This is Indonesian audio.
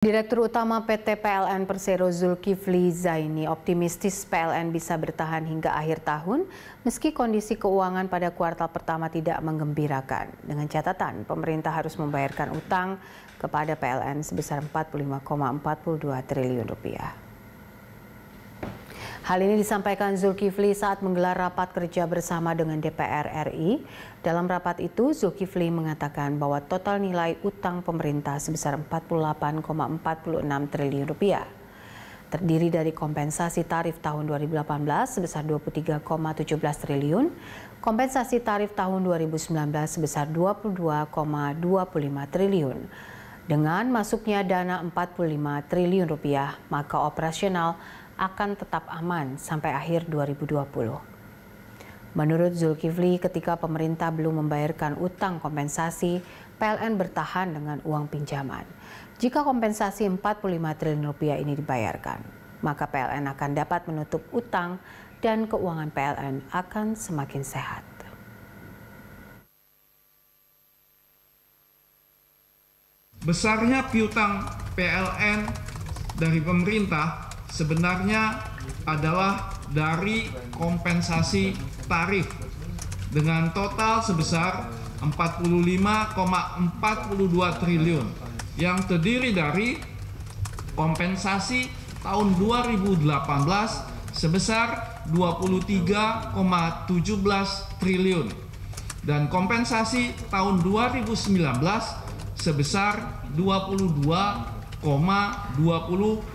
Direktur Utama PT PLN Persero Zulkifli Zaini optimistis PLN bisa bertahan hingga akhir tahun meski kondisi keuangan pada kuartal pertama tidak menggembirakan. Dengan catatan, pemerintah harus membayarkan utang kepada PLN sebesar 45,42 triliun rupiah. Hal ini disampaikan Zulkifli saat menggelar rapat kerja bersama dengan DPR RI. Dalam rapat itu, Zulkifli mengatakan bahwa total nilai utang pemerintah sebesar 48,46 triliun rupiah. Terdiri dari kompensasi tarif tahun 2018 sebesar 23,17 triliun, kompensasi tarif tahun 2019 sebesar 22,25 triliun. Dengan masuknya dana 45 triliun rupiah, maka operasional akan tetap aman sampai akhir 2020. Menurut Zulkifli, ketika pemerintah belum membayarkan utang kompensasi, PLN bertahan dengan uang pinjaman. Jika kompensasi 45 triliun rupiah ini dibayarkan, maka PLN akan dapat menutup utang dan keuangan PLN akan semakin sehat. Besarnya piutang PLN dari pemerintah sebenarnya adalah dari kompensasi tarif dengan total sebesar 45,42 triliun yang terdiri dari kompensasi tahun 2018 sebesar 23,17 triliun dan kompensasi tahun 2019 sebesar 22,20